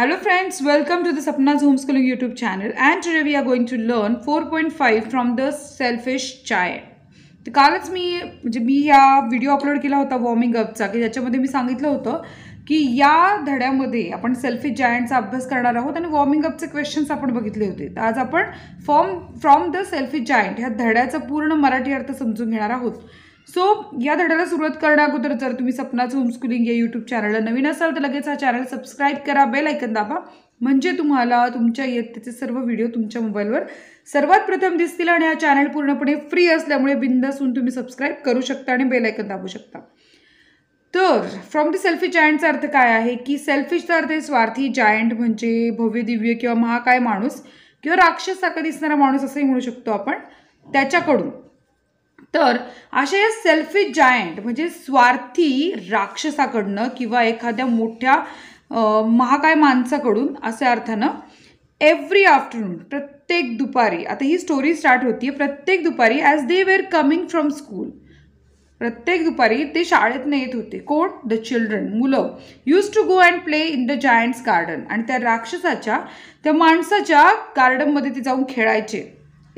Friends welcome to the the Sapna's Homeschooling YouTube channel and today we are going to learn 4.5 from the selfish Child. तर कालच मी म्हणजे मी या video upload केला होता warming अपचा की ज्याच्यामध्ये मी सांगितलं होतं की या धड्यामध्ये आपण सेल्फी जायंटचा अभ्यास करणार आहोत आणि वॉर्मिंग अपचे क्वेश्चन्स आपण बघितले होते तर आज आपण form from the selfish giant ह्या धड्याचा पूर्ण मराठी अर्थ समजून घेणार आहोत सो या धड्याला सुरुवात करण्या अगोदर जर तुम्ही सपनाचं होमस्कुलिंग या यूट्यूब चॅनलला नवीन असाल तर लगेच हा चॅनल सबस्क्राईब करा बेल ऐकन दाबा म्हणजे तुम्हाला तुमच्या इयत्तेचे सर्व व्हिडिओ तुमच्या मोबाईलवर सर्वात प्रथम दिसतील आणि हा चॅनल पूर्णपणे फ्री असल्यामुळे बिंदासून तुम्ही सबस्क्राईब करू शकता आणि बेल दाबू शकता तर फ्रॉम द सेल्फी जायंटचा अर्थ काय आहे की सेल्फिशचा अर्थ स्वार्थी जायंट म्हणजे भव्य दिव्य किंवा महाकाय माणूस किंवा राक्षस सारखा दिसणारा माणूस असंही म्हणू शकतो आपण त्याच्याकडून तर असे या सेल्फी जायंट म्हणजे स्वार्थी राक्षसाकडनं किंवा एखाद्या मोठ्या महाकाय माणसाकडून अशा अर्थानं एव्हरी आफ्टरनून प्रत्येक दुपारी आता ही स्टोरी स्टार्ट होती प्रत्येक दुपारी as they were coming from school प्रत्येक दुपारी ते शाळेतनं येत होते कोण द चिल्ड्रन मुलं used to go and play in the giant's garden आणि त्या राक्षसाच्या त्या माणसाच्या गार्डनमध्ये ते जाऊन खेळायचे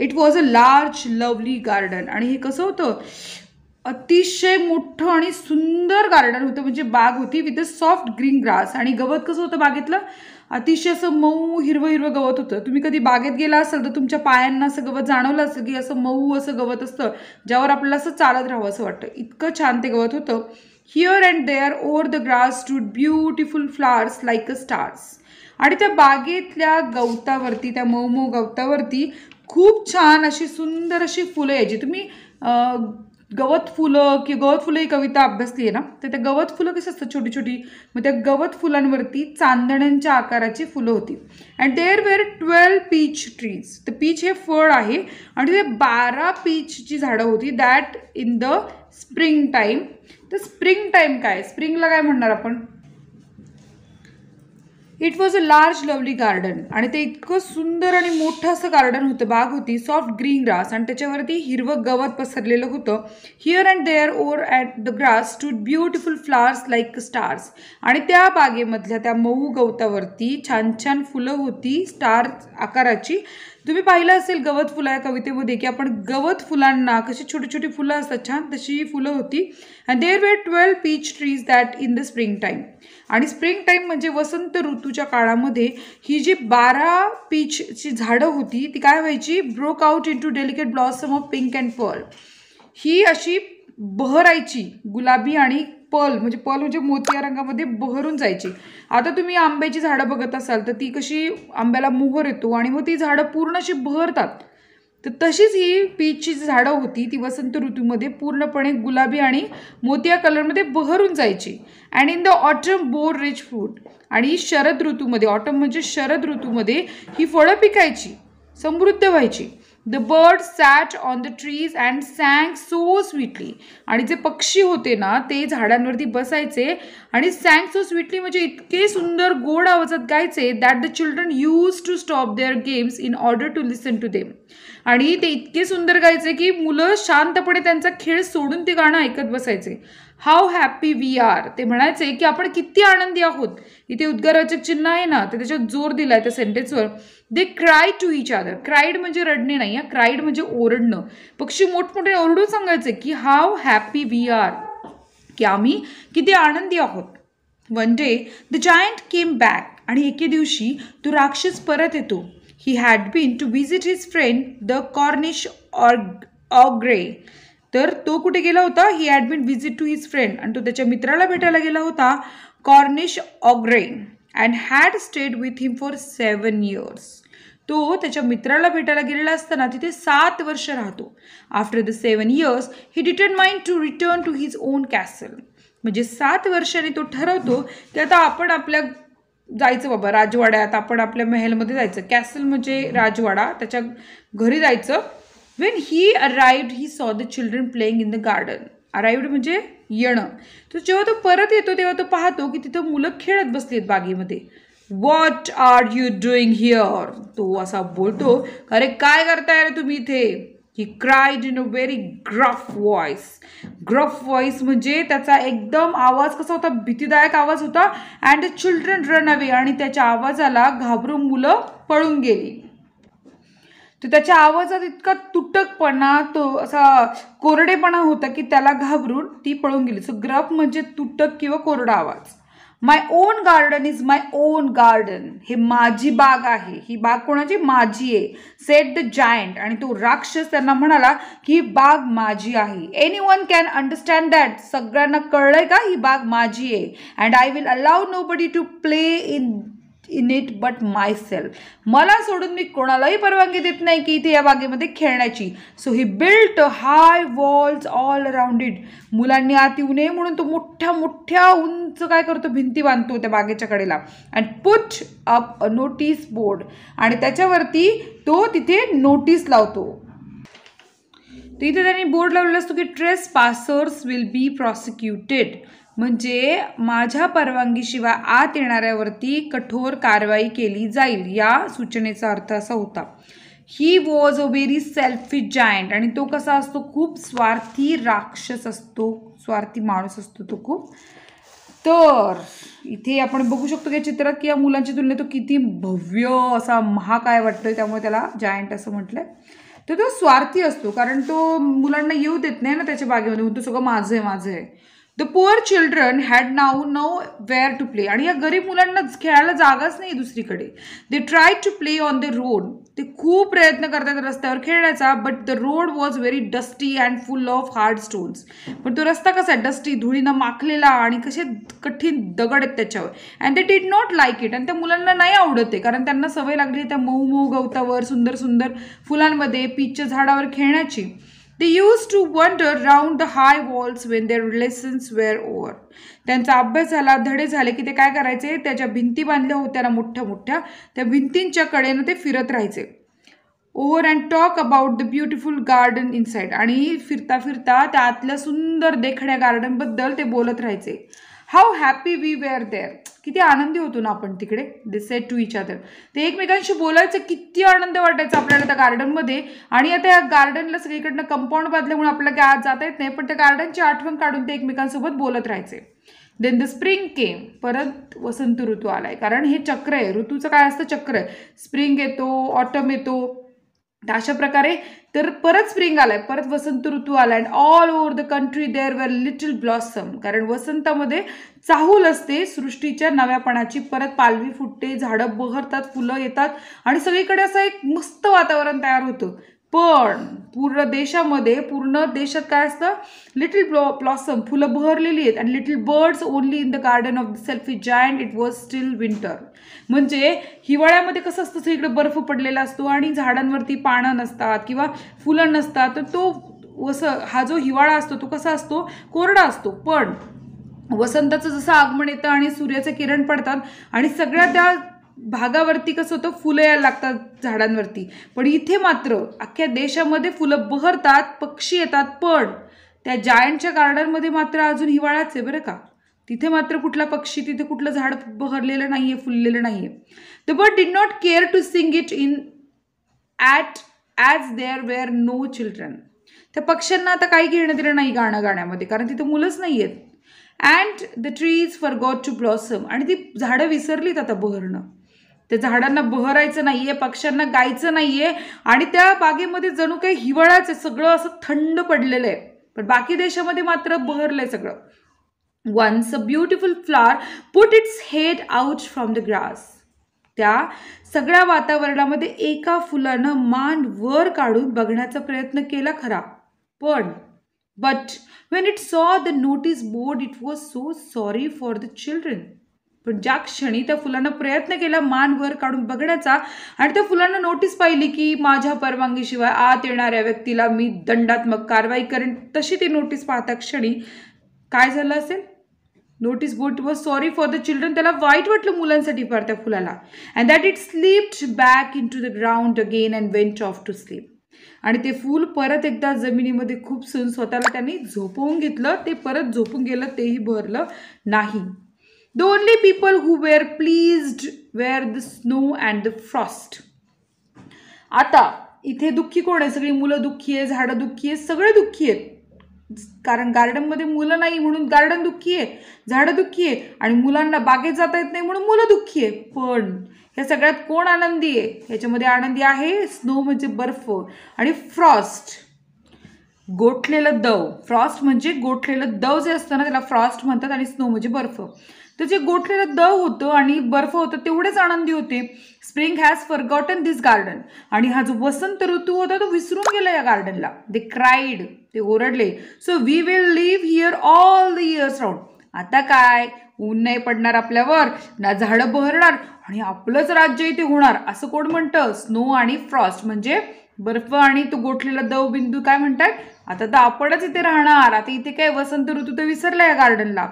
it was a large lovely garden आणि हे कसं होतं अतिशय मोठं आणि सुंदर गार्डन होतं म्हणजे बाग होती with a soft green grass आणि गवत कसं होतं बागेतलं अतिशय असं मऊ हिरवं हिरवं गवत होतं तुम्ही कधी बागेत गेला असाल तर तुमच्या पायांना असं गवत जाणवलं असेल की असं मऊ असं गवत असतं ज्यावर आपल्याला असं चालत राहावं असं वाटतं इतकं छान ते गवत होतं here and there over the grass two beautiful flowers like a stars आणि त्या बागेतल्या गवतावरती त्या मऊ मऊ गवतावरती खूप छान अशी सुंदर अशी फुलं यायची तुम्ही गवत फुलं की गवत फुलं ही कविता अभ्यासली आहे ना तर त्या गवत फुलं कशी असतात छोटी छोटी मग त्या गवत फुलांवरती चांदण्यांच्या आकाराची फुलं होती and there were twelve peach trees तर पीच हे फळ आहे आणि तिथे बारा पीचची झाडं होती that in the spring time तर स्प्रिंग टाईम काय स्प्रिंगला काय म्हणणार आपण it was a large lovely garden आणि ते इतकं सुंदर आणि मोठं असं गार्डन होतं बाग होती सॉफ्ट ग्रीन ग्रास आणि त्याच्यावरती हिरवं गवत पसरलेलं होतं here and there or at the grass two beautiful flowers like stars आणि त्या बागेमधल्या त्या मऊ गवतावरती छान छान फुलं होती स्टार आकाराची तुम्ही पाहिलं असेल गवत फुला या कवितेमध्ये की आपण गवत फुलांना कशी छोटी छोटी फुलं असतात छान तशी ही फुलं होती and there were twelve peach trees that in the spring time आणि स्प्रिंग टाईम म्हणजे वसंत ऋतूच्या काळामध्ये ही जी बारा पीचची झाडं होती ती काय व्हायची broke out into delicate blossom of pink and pearl ही अशी बहरायची गुलाबी आणि पल म्हणजे पल म्हणजे मोतिया रंगामध्ये बहरून जायची आता तुम्ही आंब्याची झाडं बघत असाल तर ती कशी आंब्याला मोहर येतो आणि मग ती झाडं पूर्ण अशी बहरतात तर तशीच ही पीचची झाडं होती ती वसंत ऋतूमध्ये पूर्णपणे गुलाबी आणि मोतिया कलरमध्ये बहरून जायची and in the autumn bore rich fruit आणि शरद ऋतूमध्ये ऑटम म्हणजे शरद ऋतूमध्ये ही फळं पिकायची समृद्ध व्हायची the bird sat on the trees and sang so sweetly आणि जे पक्षी होते ना ते झाडांवरती बसायचे आणि sang सो स्वीटली म्हणजे इतके सुंदर गोड आवाजात गायचे that the children used to stop their games in order to listen to them आणि ते इतके सुंदर गायचे की मुलं शांतपणे त्यांचा खेळ सोडून ते गाणं ऐकत बसायचे हाऊ हॅपी वी आर ते म्हणायचे की आपण किती आनंदी आहोत इथे उद्गारवाचक चिन्ह आहे ना ते त्याच्यात जोर दिला आहे त्या सेंटेन्सवर दे क्राय टू इच आदर क्राईड म्हणजे रडणे नाही या क्राईड म्हणजे ओरडणं पक्षी मोठमोठे ओरडून सांगायचे की हाऊ हॅपी वी आर की आम्ही किती आनंदी आहोत one day the giant came back आणि एके दिवशी तो राक्षस परत येतो he had been to visit his friend the Cornish ऑर्ग ऑग्रे तर तो कुठे गेला होता he admit visit to his friend आणि तो त्याच्या मित्राला भेटायला गेला होता Cornish ogre and had stayed with him for seven years तो त्याच्या मित्राला भेटायला गेलेला असताना तिथे सात वर्ष राहतो after the seven years he mind to return to his own castle म्हणजे सात वर्षाने तो ठरवतो की आता आपण आपल्या जायचं बाबा राजवाड्यात आपण आपल्या महलमध्ये जायचं कॅसल म्हणजे राजवाडा त्याच्या घरी जायचं when he arrived he saw the children playing in the garden arrived म्हणजे येणं तर जेव्हा तो परत येतो तेव्हा तो पाहतो की तिथं मुलं खेळत बसली आहेत बागेमध्ये what are you doing here तो असा बोलतो अरे काय करताय रे तुम्ही इथे he cried in a very gruff voice gruff voice म्हणजे त्याचा एकदम आवाज कसा होता भीतीदायक आवाज होता and the children run away आणि त्याच्या आवाजाला घाबरून मुलं पळून गेली तर त्याच्या आवाजात इतका तुटकपणा तो असा कोरडेपणा होता की त्याला घाबरून ती पळून गेली सो ग्रफ म्हणजे तुटक किंवा कोरडा आवाज my own garden is my own garden हे माझी बाग आहे ही बाग कोणाची माझी आहे सेट द जायंट आणि तो राक्षस त्यांना म्हणाला की ही बाग माझी आहे anyone can understand that सगळ्यांना कळलंय का ही बाग माझी आहे and I will allow nobody to play in in it but myself मला सोडून मी कोणालाही परवानगी देत नाही की इथे या बागेमध्ये खेळण्याची so he built high walls all around it मुलांनी आत येऊ नये म्हणून तो मोठ्या मोठ्या उंच काय करतो भिंती बांधतो त्या बागेच्या कडेला and put up a notice board आणि त्याच्यावरती तो तिथे नोटीस लावतो तर इथे त्यांनी बोर्ड लावलेला असतो की trespassers will be prosecuted म्हणजे माझ्या परवानगीशिवाय आत येणाऱ्यावरती कठोर कारवाई केली जाईल या सूचनेचा अर्थ असा होता he was a very selfish giant आणि तो कसा असतो खूप स्वार्थी राक्षस असतो स्वार्थी माणूस असतो तो खूप तर इथे आपण बघू शकतो की चित्रात की या मुलांच्या तुलनेत तो किती भव्य असा महाकाय काय वाटतोय त्यामुळे त्याला जायंट असं म्हटलंय तर तो स्वार्थी असतो कारण तो मुलांना येऊ देत नाही ना त्याच्या बागेमध्ये तो सगळं माझं आहे माझं आहे the poor children had now nowhere to play आणि या गरीब मुलांना खेळायला जागाच नाही दुसरीकडे they try to play on the road ते खूप प्रयत्न करतात रस्त्यावर खेळण्याचा but the road was very dusty and full of hard stones पण तो रस्ता कसा आहे डस्टी धुळीनं माखलेला आणि कसे कठीण दगड आहेत त्याच्यावर and they did not like it आणि त्या मुलांना नाही आवडत आहे कारण त्यांना सवय लागली त्या मऊ मऊ गवतावर सुंदर सुंदर फुलांमध्ये पीचच्या झाडावर खेळण्याची They used to wander round the high walls when their lessons were over. त्यांचा अभ्यास झाला धडे झाले की ते काय करायचे त्याच्या भिंती बांधल्या होत्या ना मोठ्या मोठ्या त्या भिंतींच्या कडेनं ते फिरत राहायचे over and talk about the beautiful garden inside आणि फिरता फिरता त्या आतल्या सुंदर देखण्या गार्डनबद्दल ते बोलत राहायचे how happy we were there किती आनंदी होतो ना आपण तिकडे they set to each other ते एकमेकांशी बोलायचं किती आनंद वाटायचा आपल्याला त्या गार्डनमध्ये आणि आता या गार्डनला सगळीकडनं कंपाऊंड बांधल्यामुळे आपल्याला काय आज जाता येत नाही पण त्या गार्डनची आठवण काढून ते एकमेकांसोबत बोलत राहायचे देन द स्प्रिंग केम परत वसंत ऋतू आलाय कारण हे चक्र आहे ऋतूचं काय असतं चक्र आहे स्प्रिंग येतो ऑटम येतो अशा प्रकारे तर परत स्प्रिंग आलाय परत वसंत ऋतू आला and all over the country there were little blossom कारण वसंतामध्ये चाहूल असते सृष्टीच्या नव्यापणाची परत पालवी फुटते झाडं बहरतात फुलं येतात आणि सगळीकडे असं एक मस्त वातावरण तयार होतं पण पूर्ण देशामध्ये पूर्ण देशात काय असतं लिटिल ब्लॉ ब्लॉसम फुलं बहरलेली आहेत आणि little birds only in the garden of the selfish giant it was still winter म्हणजे हिवाळ्यामध्ये कसं असतं सगळीकडे बर्फ पडलेला असतो आणि झाडांवरती पानं नसतात किंवा फुलं नसतात तर तो वसं हा जो हिवाळा असतो तो कसा असतो कोरडा असतो पण वसंताचं जसं आगमन येतं आणि सूर्याचं किरण पडतात आणि सगळ्या त्या भागावरती कसं होतं फुलं यायला लागतात झाडांवरती पण इथे मात्र अख्ख्या देशामध्ये फुलं बहरतात पक्षी येतात पण त्या जायंटच्या गार्डनमध्ये मात्र अजून हिवाळाच आहे बरं का तिथे मात्र कुठला पक्षी तिथे कुठलं झाड बहरलेलं नाही आहे फुललेलं नाही आहे the but did not care to sing it in at as there were no children त्या पक्ष्यांना आता काही घेणं दिलं नाही गाणं गाण्यामध्ये कारण तिथं मुलंच नाही आहेत and the trees forgot to blossom आणि ती झाडं विसरलीत आता बहरणं त्या झाडांना बहरायचं नाही आहे पक्ष्यांना गायचं नाही आहे आणि त्या बागेमध्ये जणू काही हिवाळाच आहे सगळं असं थंड पडलेलं आहे पण बाकी देशामध्ये मात्र बहरलं आहे सगळं once a beautiful flower put its head out from the grass त्या सगळ्या वातावरणामध्ये एका फुलानं मान वर काढून बघण्याचा प्रयत्न केला खरा पण but when it saw the notice board it was so sorry for the children पण ज्या क्षणी त्या फुलांना प्रयत्न केला मान वर काढून बघण्याचा आणि त्या फुलांना नोटीस पाहिली की माझ्या परवानगीशिवाय आत येणाऱ्या व्यक्तीला मी दंडात्मक कारवाई करेन तशी ती नोटीस पाहता क्षणी काय झालं असेल notice board was sorry for the children त्याला वाईट वाटलं मुलांसाठी फार त्या फुलाला and that it slipped back into the ground again and went off to sleep आणि ते फूल परत एकदा जमिनीमध्ये खूप सून स्वतःला त्यांनी झोपवून घेतलं ते परत झोपून गेलं तेही भरलं नाही The only people who were pleased were the snow and the frost. आता इथे दुःखी कोण आहे सगळी मुलं दुःखी आहे झाडं दुःखी आहे सगळे दुःखी आहेत कारण गार्डनमध्ये मुलं नाही म्हणून गार्डन दुःखी आहे झाडं दुःखी आहे आणि मुलांना बागेत जाता येत नाही म्हणून मुलं दुःखी आहे पण ह्या सगळ्यात कोण आनंदी आहे ह्याच्यामध्ये आनंदी आहे स्नो म्हणजे बर्फ आणि फ्रॉस्ट गोठलेलं दव फ्रॉस्ट म्हणजे गोठलेलं दव जे असतं ना त्याला फ्रॉस्ट म्हणतात आणि स्नो म्हणजे बर्फ जे गोठलेलं दव होतं आणि बर्फ होतं तेवढेच आनंदी होते spring has forgotten this garden आणि हा जो वसंत ऋतू होता तो विसरून गेला या गार्डनला दे क्राईड ते ओरडले so we will live here all the years round आता काय ऊन नाही पडणार आपल्यावर ना झाडं बहरणार आणि आपलंच राज्य इथे होणार असं कोण म्हणतं स्नो आणि फ्रॉस्ट म्हणजे बर्फ आणि तो गोठलेला दव बिंदू काय म्हणतात आता तर आपणच इथे राहणार आता इथे काय वसंत ऋतू तर विसरला या गार्डनला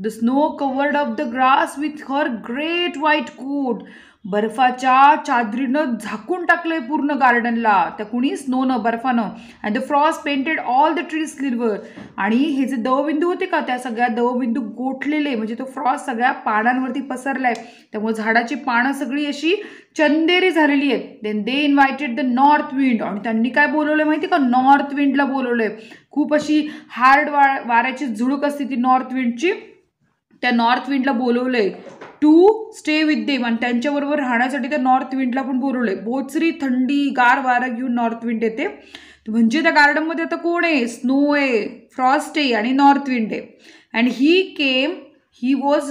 the snow covered up the grass with her great white coat बर्फाच्या चादरीनं झाकून टाकलंय पूर्ण गार्डनला त्या कुणी स्नोनं बर्फानं and the frost painted all the tree स्लिरवर आणि हे जे दवबिंदू होते का त्या सगळ्या दवबिंदू गोठलेले म्हणजे तो फ्रॉस्ट सगळ्या पानांवरती पसरलाय त्यामुळे झाडाची पानं सगळी अशी चंदेरी झालेली आहेत then they invited the north wind आणि त्यांनी काय बोलवलंय माहिती का नॉर्थ विंडला बोलवलंय खूप अशी हार्ड वा वाऱ्याची झुळूक असते ती नॉर्थ विंडची त्या नॉर्थ विंडला बोलवलं आहे टू स्टे विथ देम आणि त्यांच्याबरोबर राहण्यासाठी त्या नॉर्थ विंडला पण बोलवलं आहे बोचरी थंडी गार वारा घेऊन नॉर्थ विंड येते म्हणजे त्या गार्डनमध्ये आता कोण आहे स्नो आहे फ्रॉस्ट आहे आणि नॉर्थ विंड आहे and he came He was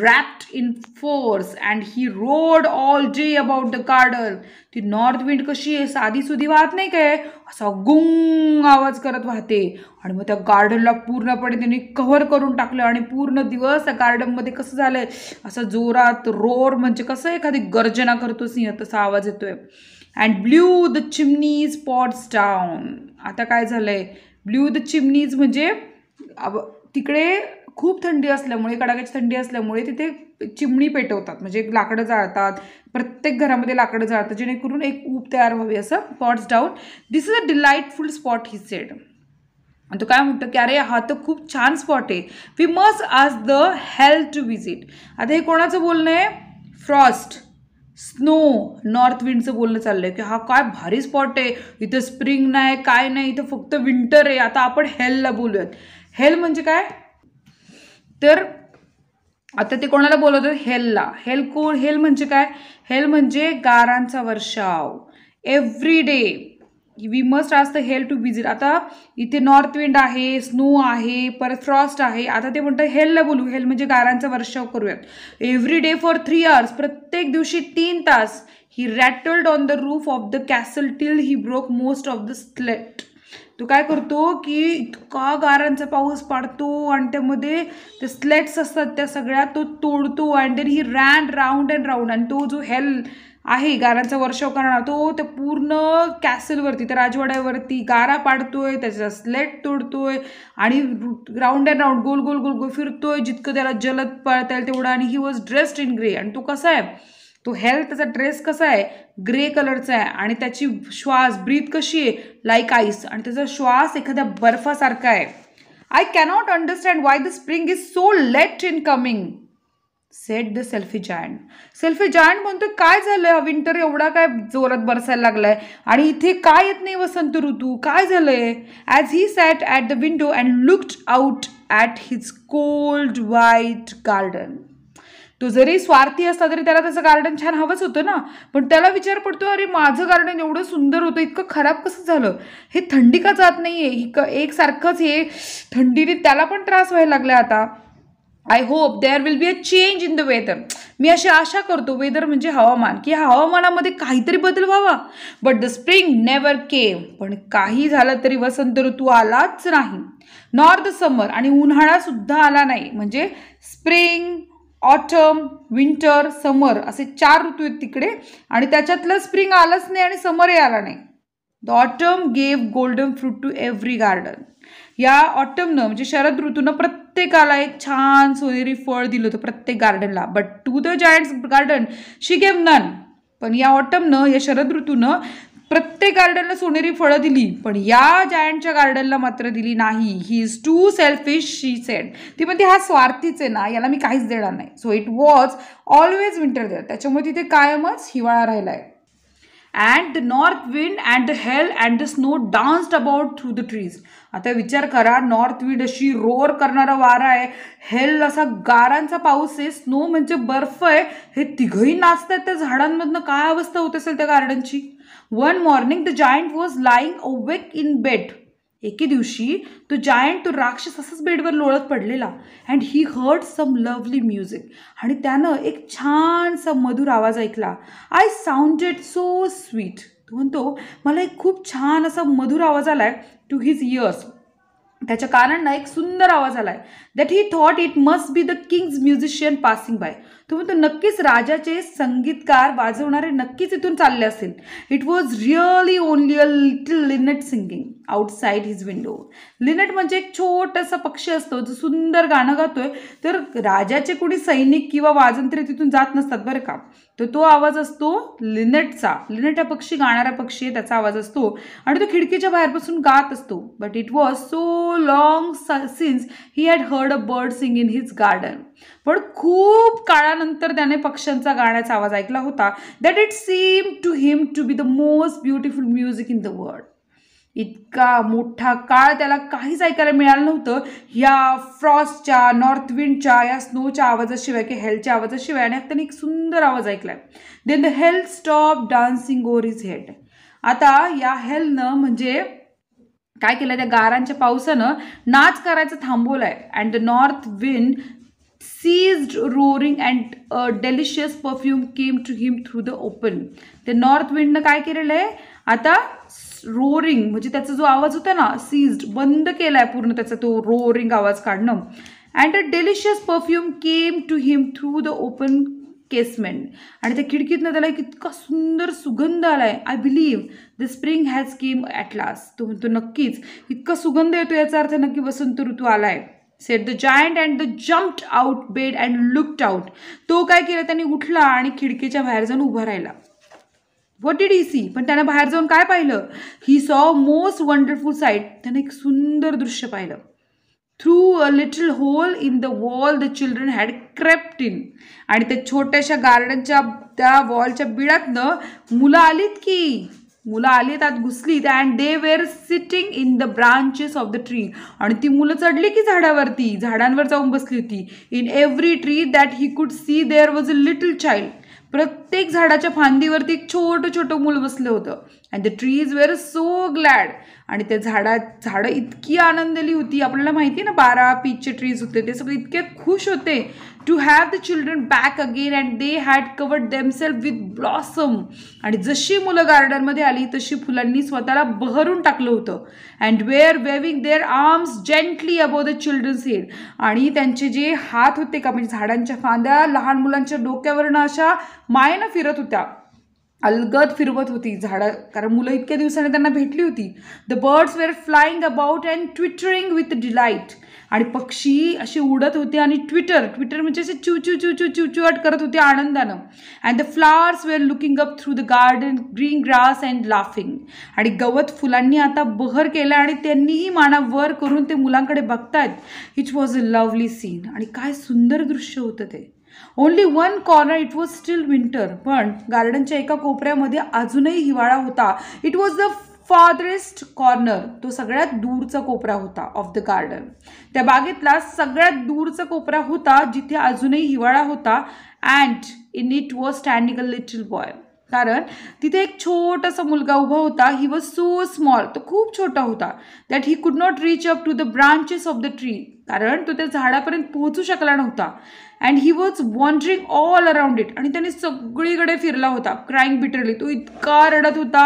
wrapped in फोर्स and he roared all day about the cardle. ती नॉर्थ विंड कशी आहे साधी सुधी वाहत नाही काय असा गुंग आवाज करत वाहते आणि मग त्या गार्डनला पूर्णपणे त्यांनी कव्हर करून टाकलं आणि पूर्ण दिवस त्या गार्डनमध्ये कसं झालंय असं जोरात रोर म्हणजे कसं एखादी गर्जना करतो सिंह तसा आवाज येतोय and blew the chimneys pots down आता काय झालंय ब्ल्यू द चिमनीज म्हणजे तिकडे खूप थंडी असल्यामुळे कडाक्याची थंडी असल्यामुळे तिथे चिमणी पेटवतात म्हणजे लाकडं जाळतात प्रत्येक घरामध्ये लाकडं जाळतात जेणेकरून एक ऊप तयार व्हावी असं pots down this is a delightful spot he said आणि तो काय म्हणतो की अरे हा तर खूप छान स्पॉट आहे we must ask the hail to visit आता हे कोणाचं बोलणं आहे फ्रॉस्ट स्नो नॉर्थ विंडचं बोलणं चाललं आहे की हा काय भारी स्पॉट आहे इथं स्प्रिंग नाही काय नाही इथं फक्त विंटर आहे आता आपण हेलला बोलूयात हेल म्हणजे काय तर आता ते कोणाला बोलवतात हेलला हेल कोण हेल म्हणजे काय हेल म्हणजे गारांचा वर्षाव every day we must ask the hail to visit आता इथे नॉर्थ विंड आहे स्नो आहे परत फ्रॉस्ट आहे आता ते म्हणतात हेलला बोलू हेल म्हणजे गारांचा वर्षाव करूयात every day for three hours प्रत्येक दिवशी तीन तास he rattled on the roof of the castle till he broke most of the slate तो काय करतो की इतका गारांचा पाऊस पाडतो आणि त्यामध्ये ते स्लेट्स असतात त्या सगळ्या तो तोडतो and then he ran round and round आणि तो जो हेल आहे गारांचा वर्षाव करणार तो त्या पूर्ण कॅसलवरती त्या राजवाड्यावरती गारा पाडतोय त्याचा स्लेट तोडतोय आणि राऊंड अँड राऊंड गोल गोल गोल गोल फिरतोय जितकं त्याला जलद पळता येईल तेवढं आणि he was dressed in grey आणि तो कसा आहे तो हेल्थचा ड्रेस कसा आहे ग्रे कलरचा आहे आणि त्याची श्वास ब्रीथ कशी आहे लाईक आईस आणि त्याचा श्वास एखाद्या बर्फासारखा आहे I cannot understand why the spring is so late in coming said the selfish giant selfish giant म्हणतो काय झालं हा विंटर एवढा काय जोरात बरसायला लागलाय आणि इथे काय येत नाही वसंत ऋतू काय झालंय as he sat at the window and looked out at his cold white garden तो जरी स्वार्थी असला तरी त्याला त्याचं गार्डन छान हवंच होतं ना पण त्याला विचार पडतो अरे माझं गार्डन एवढं सुंदर होतं इतकं खराब कसं झालं हे थंडी का जात नाही आहे एक एकसारखंच हे थंडीने त्याला पण त्रास व्हायला लागला आता I hope there will be a change in the weather मी अशी आशा करतो वेदर म्हणजे हवामान की हवामानामध्ये काहीतरी बदल व्हावा but the spring never came पण काही झालं तरी वसंत ऋतू आलाच नाही नॉर्थ समर आणि उन्हाळासुद्धा आला नाही म्हणजे स्प्रिंग ऑटम विंटर समर असे चार ऋतू आहेत तिकडे आणि त्याच्यातलं स्प्रिंग आलंच नाही आणि समरही आला नाही the autumn gave golden fruit to every garden या ऑटमनं म्हणजे शरद ऋतूनं प्रत्येकाला एक छान सोनेरी फळ दिलं होतं प्रत्येक गार्डनला but to the giant's garden she gave none पण या ऑटमनं या शरद ऋतूनं प्रत्येक गार्डनला सोनेरी फळं दिली पण या जायंटच्या गार्डनला मात्र दिली नाही he is too selfish she said ती म्हणते हा स्वार्थीच आहे ना याला मी काहीच देणार नाही so it was always winter there त्याच्यामुळे तिथे कायमच हिवाळा राहिला आहे and the north wind and the hail and the snow danced about through the trees आता विचार करा नॉर्थ विंड अशी रोर करणारा वारा आहे हेल असा गारांचा पाऊस आहे स्नो म्हणजे बर्फ आहे हे तिघही नाचत आहेत त्या झाडांमधनं काय अवस्था होत असेल त्या गार्डनची one morning the giant was lying awake in bed एके दिवशी तो जायंट तो राक्षस असंच बेडवर लोळत पडलेला and he heard some lovely music आणि त्यानं एक छानसा मधुर आवाज ऐकला आय साऊंडेड सो स्वीट तो म्हणतो मला एक खूप छान असा मधुर आवाज आला आहे टू हिज इयर्स त्याच्या कारण ना एक सुंदर आवाज आलाय that he thought it must be the king's musician passing by तो म्हणतो नक्कीच राजाचे संगीतकार वाजवणारे नक्कीच इथून चालले असेल it was really only a little linnet singing outside his window linnet म्हणजे एक छोटासा पक्षी असतो जो सुंदर गाणं गातोय तर राजाचे कोणी सैनिक किंवा वाजंत्रे तिथून जात नसतात बरं का तर तो आवाज असतो लिनेटचा लिनेट हा पक्षी गाणारा पक्षी आहे त्याचा आवाज असतो आणि तो खिडकीच्या बाहेरपासून गात असतो but it was so long since he had heard a bird sing in his garden पण खूप काळानंतर त्याने पक्ष्यांचा गाण्याचा आवाज ऐकला होता that it seem to him to be the most beautiful music in the world इतका मोठा काळ त्याला काहीच ऐकायला मिळालं नव्हतं या फ्रॉस्टच्या नॉर्थ विंडच्या या स्नोच्या आवाजाशिवाय की हेलच्या आवाजाशिवाय आणि त्याने एक सुंदर आवाज ऐकलाय then the hail stop dancing over his head आता या हेलनं म्हणजे काय केलं त्या गारांच्या पावसानं नाच करायचं थांबवलं आहे and the north wind ceased roaring and delicious perfume came to him through the open ते नॉर्थ विंडनं काय केलेलं आहे आता रोरिंग म्हणजे त्याचा जो आवाज होता ना सीज्ड बंद केलाय पूर्ण त्याचा तो रोरिंग आवाज काढणं and a delicious perfume came to him through the open casement आणि त्या खिडकीतनं त्याला एक इतका सुंदर सुगंध आलाय I believe the spring has come at last तो म्हणतो नक्कीच इतका सुगंध येतो याचा अर्थ नक्की वसंत ऋतू आलाय said the giant and the jumped out bed and looked out तो काय केला त्याने उठला आणि खिडकीच्या बाहेर जाऊन उभा राहिला वॉट डीड ही सी पण त्यानं बाहेर जाऊन काय पाहिलं he saw most wonderful site त्यानं एक सुंदर दृश्य पाहिलं through a little hole in the wall the children had crept in आणि त्या छोट्याशा गार्डनच्या त्या वॉलच्या बिळातनं मुलं आलीत की मुलं आली त्यात घुसलीत and they were sitting in the branches of the tree आणि ती मुलं चढली की झाडावरती झाडांवर जाऊन बसली होती in every tree that he could see there was a little child प्रत्येक झाडाच्या फांदीवरती एक छोटं छोटं मूल बसलं होतं and the trees were so glad आणि त्या झाडा झाडं इतकी आनंदली होती आपल्याला माहिती आहे ना बारा पीचचे ट्रीज होते ते सगळे इतके खुश होते to have the children back again and they had covered themselves with blossom आणि जशी मुलं गार्डनमध्ये आली तशी फुलांनी स्वतःला बहरून टाकलं होतं and were waving their arms gently above the children's head आणि त्यांचे जे हात होते का म्हणजे झाडांच्या फांद्या लहान मुलांच्या डोक्यावरनं अशा मायनं फिरत होत्या अलगद फिरवत होती झाडं कारण मुलं इतक्या दिवसाने त्यांना भेटली होती the birds were flying about and twittering with delight आणि पक्षी असे उडत होते आणि ट्विटर ट्विटर म्हणजे असे चू चिव चू चिव चिवचिवाट करत होते आनंदानं and the flowers were looking up through the garden green grass and laughing आणि गवत फुलांनी आता बहर केला आणि त्यांनीही माना वर करून ते मुलांकडे बघतायत it was a lovely scene आणि काय सुंदर दृश्य होतं ते only one corner it was still winter पण गार्डनच्या एका कोपऱ्यामध्ये अजूनही हिवाळा होता it was the farthest corner तो सगळ्यात दूरचा कोपरा होता ऑफ द गार्डन त्या बागेतला सगळ्यात दूरचा कोपरा होता जिथे अजूनही हिवाळा होता and in it was standing a little boy कारण तिथे एक छोटासा मुलगा उभा होता ही वॉज सो स्मॉल तो खूप छोटा होता that he could not reach up to the branches of the tree कारण तो त्या झाडापर्यंत पोहोचू शकला नव्हता and he was wandering all around it आणि त्याने सगळीकडे फिरला होता क्राईंग बिटरली तो इतका रडत होता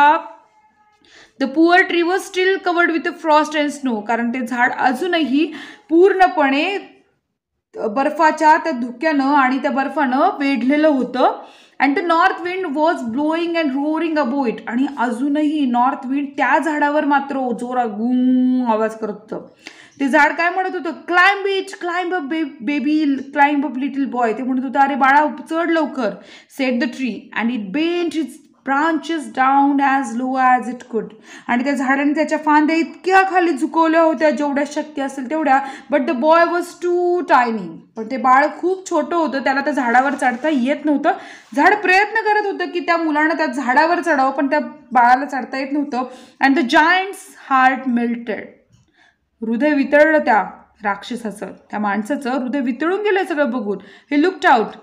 the poor tree was still covered with frost and snow कारण ते झाड अजूनही पूर्णपणे बर्फाच्या त्या धुक्यानं आणि त्या बर्फानं वेढलेलं होतं and the north wind was blowing and roaring above it आणि अजूनही नॉर्थ विंड त्या झाडावर मात्र जोरा गू आवाज करत होतं ते झाड काय म्हणत होतं climb each climb up baby climb up little boy ते म्हणत होतं अरे बाळा चढ लवकर said the tree and it bent its branches down as low as it could आणि त्या झाडाने त्याच्या फांद्या इतक्या खाली झुकवल्या होत्या जेवढ्या शक्य असेल तेवढ्या but the boy was too tiny पण ते बाळ खूप छोटं होतं त्याला त्या झाडावर चढता येत नव्हतं झाड प्रयत्न करत होतं की त्या मुलांना त्या झाडावर चढावं पण त्या बाळाला चढता येत नव्हतं and the giant's heart melted हृदय वितळलं त्या राक्षसाचं त्या माणसाचं हृदय वितळून गेलं सगळं बघून हे looked out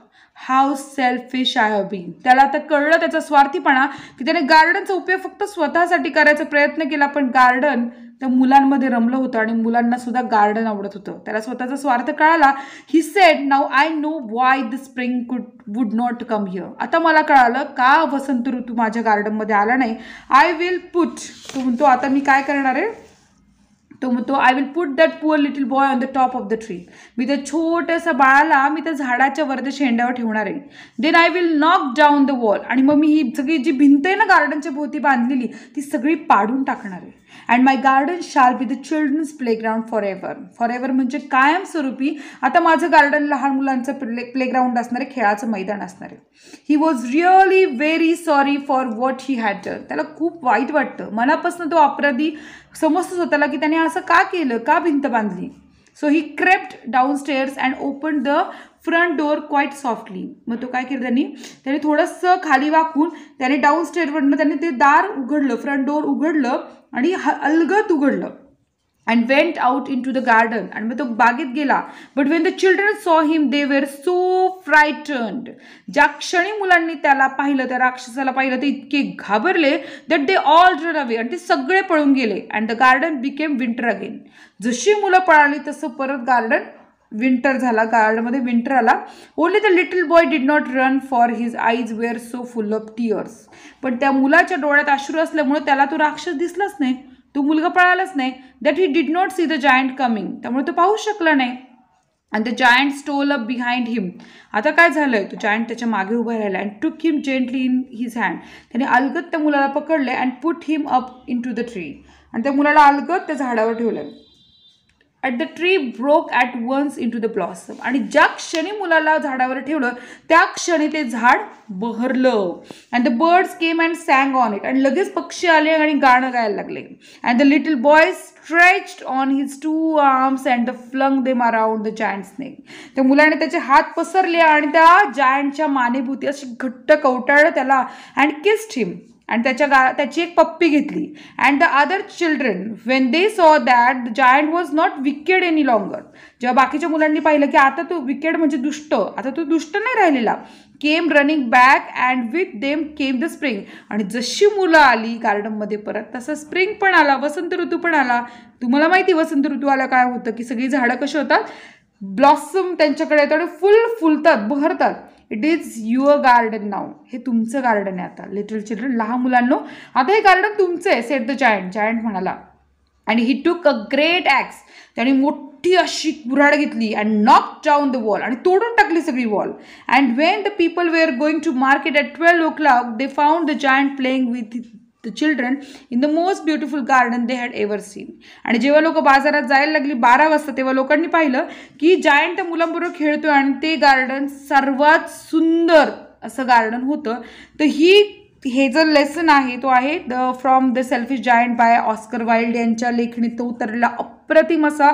how selfish I have been त्याला आता कळलं त्याचा स्वार्थीपणा की त्याने गार्डनचा उपयोग फक्त स्वतःसाठी करायचा प्रयत्न केला पण गार्डन त्या मुलांमध्ये रमलं होतं आणि मुलांना सुद्धा गार्डन आवडत होतं त्याला स्वतःचा स्वार्थ कळाला he said now I know why the spring could would not come here आता मला कळालं का वसंत ऋतू माझ्या गार्डनमध्ये आला नाही आय विल पुट तो म्हणतो आता मी काय करणार आहे तो म्हणतो I will put that poor little boy on the top of the tree मी त्या छोट्याशा बाळाला मी त्या झाडाच्या वरदे शेंड्यावर ठेवणार आहे then I will knock down the wall आणि मग मी ही सगळी जी भिंत आहे ना गार्डनच्या भोवती बांधलेली ती सगळी पाडून टाकणार आहे and my garden shall be the children's playground for ever for ever म्हणजे कायमस्वरूपी आता माझं गार्डन लहान मुलांचं प्ले प्लेग्राऊंड असणार आहे खेळाचं मैदान असणार आहे he was really very sorry for what he had done त्याला खूप वाईट वाटतं मनापासून तो अपराधी समजतो स्वतःला की त्याने असं का केलं का भिंत बांधली so he crept downstairs and open the front door quite softly मग तो काय केलं त्यांनी त्याने थोडंसं खाली वाकून त्याने डाऊन स्टेअरवरनं त्याने ते दार उघडलं फ्रंट डोअर उघडलं आणि ह अलगत उघडलं and went out into the garden आणि मग तो बागेत गेला बट वेन द चिल्ड्रन सॉ हिम दे वेअर सो फ्रायटन्ड ज्या क्षणी मुलांनी त्याला पाहिलं त्या राक्षसाला पाहिलं ते इतके घाबरले that they all run away आणि ते सगळे पळून गेले and the garden became winter again जशी मुलं पळाली तसं परत गार्डन विंटर झाला गार्डनमध्ये विंटर आला only the little boy did not run for his eyes were so full of tears पण त्या मुलाच्या डोळ्यात आश्रू असल्यामुळे त्याला तो राक्षस दिसलाच नाही तो मुलगा पळालाच नाही that he did not see the giant coming त्यामुळे तो पाहू शकला नाही and the giant stole up behind him आता काय झालंय तो जायंट त्याच्या मागे उभा राहिला and took him gently in his hand त्याने अलगत त्या मुलाला पकडले and put him up into the tree आणि त्या मुलाला अलगत त्या झाडावर ठेवलं at the tree broke at once into the blossom आणि ज्या क्षणी मुलाला झाडावर ठेवलं त्या क्षणी ते झाड बहरलं and the birds came and sang on it आणि लगेच पक्षी आले आणि गाणं गायला लागले and the little boy stretch on his two arms and the flung them around the giant snake त्या मुलाने त्याचे हात पसरले आणि त्या जायंटच्या मानेभूती अशी घट्ट कवटाळलं त्याला अँड किस्ट हिम अँड त्याच्या गा त्याची एक पप्पी घेतली and the other children when they saw that the giant was not wicked any longer जेव्हा बाकीच्या मुलांनी पाहिलं की आता तो विकेड म्हणजे दुष्ट आता तो दुष्ट नाही राहिलेला came running back and with them came the spring आणि जशी मुलं आली गार्डनमध्ये परत तसं स्प्रिंग पण आला वसंत ऋतू पण आला तुम्हाला माहिती वसंत ऋतू आला काय होतं की सगळी झाडं कशी होतात ब्लॉसम त्यांच्याकडे येतात फुल फुलतात बहरतात it is your garden now हे तुमचं गार्डन आहे आता लिटल चिल्ड्रन लहान मुलांनो आता हे गार्डन तुमचं आहे सेट द जायंट जायंट म्हणाला and he took a great axe त्याने मोठी अशी कुऱ्हाड घेतली and knock down the wall आणि तोडून टाकली सगळी wall and when the people are going to market at twelve o'clock they found the giant playing with the children in the most beautiful garden they had ever seen आणि जेव्हा लोक बाजारात जायला लागली बारा वाजता तेव्हा लोकांनी पाहिलं की जायंट मुलांबरोबर खेळतोय आणि ते गार्डन सर्वात सुंदर असं गार्डन होतं तर ही हे जो लेसन आहे तो आहे the from the selfish giant by Oscar Wilde यांच्या लेखणीत उतरलेला अप्रतिम असा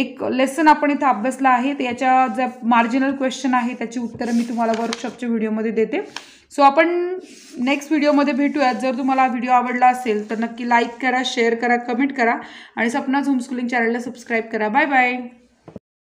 एक लेसन आपण इथं अभ्यासला आहे याच्या ज्या मार्जिनल क्वेश्चन आहे त्याची उत्तरं मी तुम्हाला वर्कशॉपच्या व्हिडिओमध्ये देते सो आपण नेक्स्ट व्हिडिओमध्ये भेटूयात जर तुम्हाला हा व्हिडिओ आवडला असेल तर नक्की लाईक करा शेअर करा कमेंट करा आणि झूम स्कूलिंग चॅनलला सबस्क्राईब करा बाय बाय